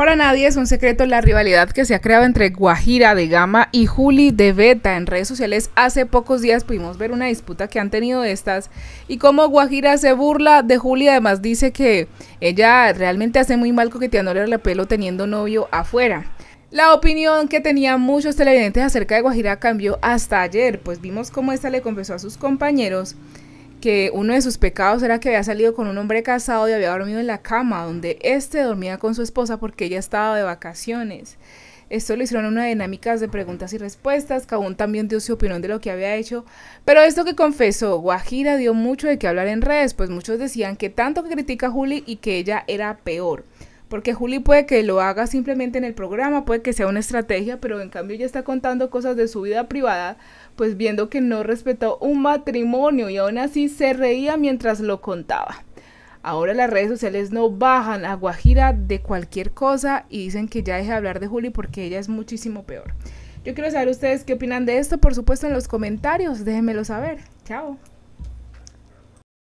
Para nadie es un secreto la rivalidad que se ha creado entre Guajira de Gama y Juli de Beta. En redes sociales hace pocos días pudimos ver una disputa que han tenido estas y cómo Guajira se burla de Juli. Además dice que ella realmente hace muy mal coqueteándole el pelo teniendo novio afuera. La opinión que tenían muchos televidentes acerca de Guajira cambió hasta ayer, pues vimos cómo esta le confesó a sus compañeros que uno de sus pecados era que había salido con un hombre casado y había dormido en la cama, donde éste dormía con su esposa porque ella estaba de vacaciones. Esto lo hicieron en una dinámica de preguntas y respuestas. aún también dio su opinión de lo que había hecho. Pero esto que confesó, Guajira dio mucho de qué hablar en redes, pues muchos decían que tanto que critica a Juli y que ella era peor. Porque Juli puede que lo haga simplemente en el programa, puede que sea una estrategia, pero en cambio ella está contando cosas de su vida privada, pues viendo que no respetó un matrimonio y aún así se reía mientras lo contaba. Ahora las redes sociales no bajan a Guajira de cualquier cosa y dicen que ya deje de hablar de Juli porque ella es muchísimo peor. Yo quiero saber ustedes qué opinan de esto, por supuesto en los comentarios, déjenmelo saber. Chao.